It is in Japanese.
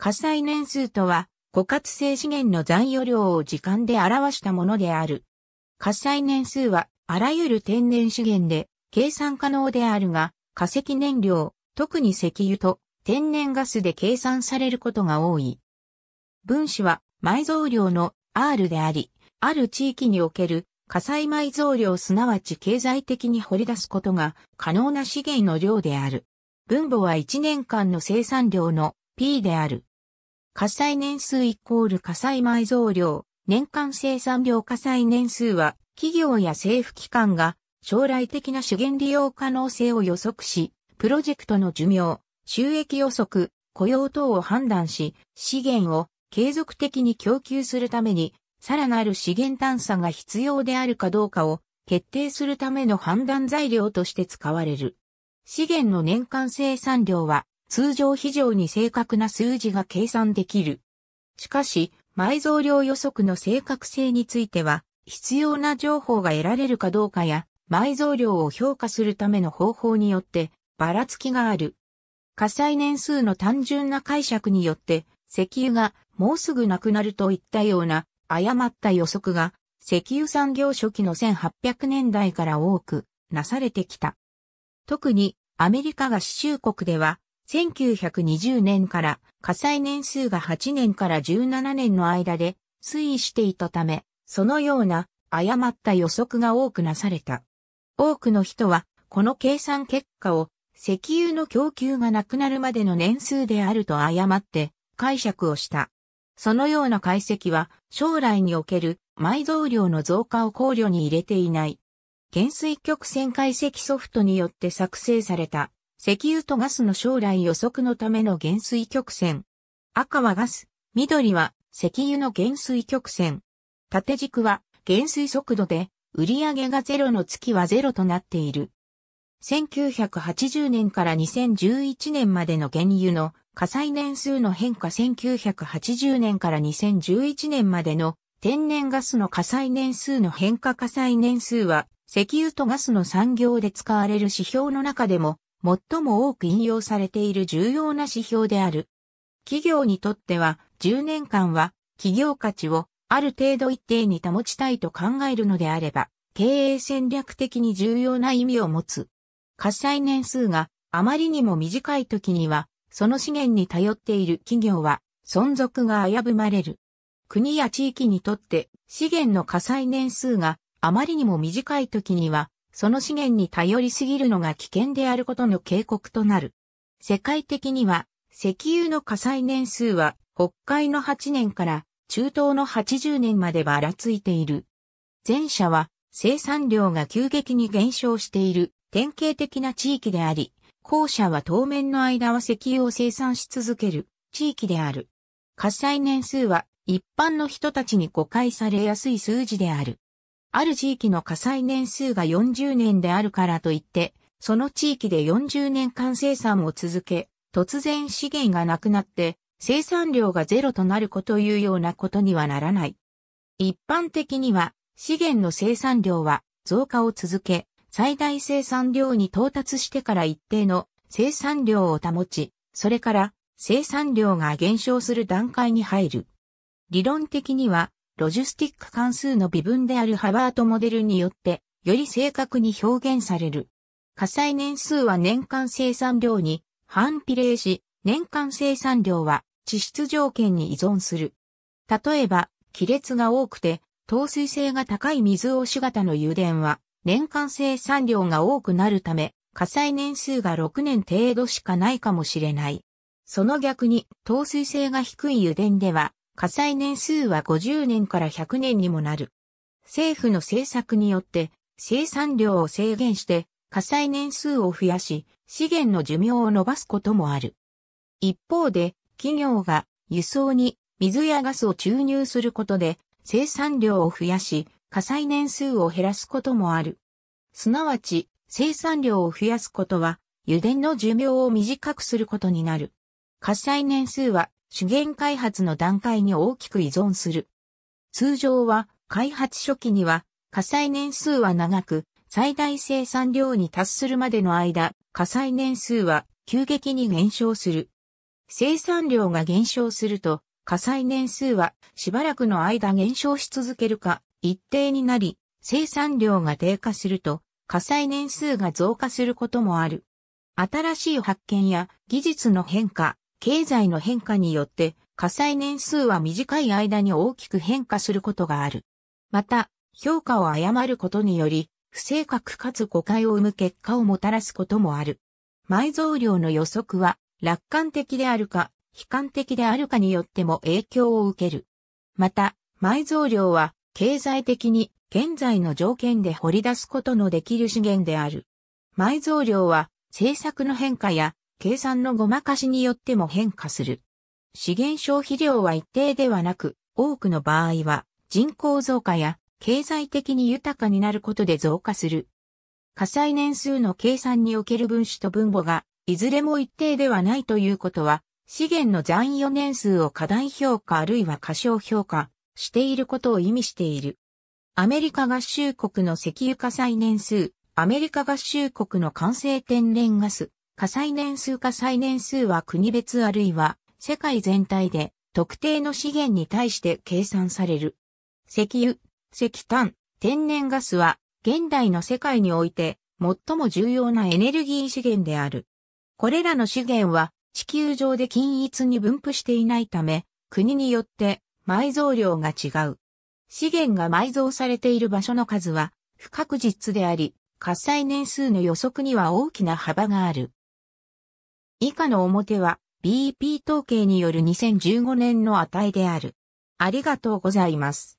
火災年数とは、枯渇性資源の残余量を時間で表したものである。火災年数は、あらゆる天然資源で、計算可能であるが、化石燃料、特に石油と天然ガスで計算されることが多い。分子は埋蔵量の R であり、ある地域における火災埋蔵量すなわち経済的に掘り出すことが可能な資源の量である。分母は1年間の生産量の P である。火災年数イコール火災埋蔵量、年間生産量火災年数は、企業や政府機関が将来的な資源利用可能性を予測し、プロジェクトの寿命、収益予測、雇用等を判断し、資源を継続的に供給するために、さらなる資源探査が必要であるかどうかを決定するための判断材料として使われる。資源の年間生産量は通常非常に正確な数字が計算できる。しかし、埋蔵量予測の正確性については、必要な情報が得られるかどうかや、埋蔵量を評価するための方法によって、ばらつきがある。火災年数の単純な解釈によって、石油がもうすぐなくなるといったような誤った予測が、石油産業初期の1800年代から多くなされてきた。特にアメリカが合衆国では1920年から火災年数が8年から17年の間で推移していたため、そのような誤った予測が多くなされた。多くの人は、この計算結果を石油の供給がなくなるまでの年数であると誤って解釈をした。そのような解析は将来における埋蔵量の増加を考慮に入れていない。減水曲線解析ソフトによって作成された石油とガスの将来予測のための減衰曲線。赤はガス、緑は石油の減衰曲線。縦軸は減衰速度で、売上がゼロの月はゼロとなっている。1980年から2011年までの原油の火災年数の変化1980年から2011年までの天然ガスの火災年数の変化火災年数は石油とガスの産業で使われる指標の中でも最も多く引用されている重要な指標である。企業にとっては10年間は企業価値をある程度一定に保ちたいと考えるのであれば、経営戦略的に重要な意味を持つ。火災年数があまりにも短い時には、その資源に頼っている企業は存続が危ぶまれる。国や地域にとって資源の火災年数があまりにも短い時にはその資源に頼りすぎるのが危険であることの警告となる。世界的には、石油の火災年数は、北海の8年から中東の80年までばらついている。前者は、生産量が急激に減少している典型的な地域であり、後者は当面の間は石油を生産し続ける地域である。火災年数は一般の人たちに誤解されやすい数字である。ある地域の火災年数が40年であるからといって、その地域で40年間生産を続け、突然資源がなくなって生産量がゼロとなるこというようなことにはならない。一般的には資源の生産量は増加を続け、最大生産量に到達してから一定の生産量を保ち、それから生産量が減少する段階に入る。理論的にはロジスティック関数の微分であるハバートモデルによって、より正確に表現される。火災年数は年間生産量に反比例し、年間生産量は地質条件に依存する。例えば、亀裂が多くて、透水性が高い水押し型の油田は、年間生産量が多くなるため、火災年数が6年程度しかないかもしれない。その逆に、透水性が低い油田では、火災年数は50年から100年にもなる。政府の政策によって生産量を制限して火災年数を増やし資源の寿命を伸ばすこともある。一方で企業が輸送に水やガスを注入することで生産量を増やし火災年数を減らすこともある。すなわち生産量を増やすことは油田の寿命を短くすることになる。火災年数は資源開発の段階に大きく依存する。通常は開発初期には火災年数は長く最大生産量に達するまでの間火災年数は急激に減少する。生産量が減少すると火災年数はしばらくの間減少し続けるか一定になり生産量が低下すると火災年数が増加することもある。新しい発見や技術の変化、経済の変化によって火災年数は短い間に大きく変化することがある。また、評価を誤ることにより、不正確かつ誤解を生む結果をもたらすこともある。埋蔵量の予測は、楽観的であるか、悲観的であるかによっても影響を受ける。また、埋蔵量は、経済的に現在の条件で掘り出すことのできる資源である。埋蔵量は、政策の変化や計算のごまかしによっても変化する。資源消費量は一定ではなく、多くの場合は人口増加や経済的に豊かになることで増加する。火災年数の計算における分子と分母が、いずれも一定ではないということは、資源の残余年数を過大評価あるいは過小評価していることを意味している。アメリカ合衆国の石油火災年数、アメリカ合衆国の完成天然ガス、火災年数火災年数は国別あるいは世界全体で特定の資源に対して計算される。石油、石炭、天然ガスは現代の世界において最も重要なエネルギー資源である。これらの資源は地球上で均一に分布していないため、国によって埋蔵量が違う。資源が埋蔵されている場所の数は不確実であり、火災年数の予測には大きな幅がある。以下の表は BP 統計による2015年の値である。ありがとうございます。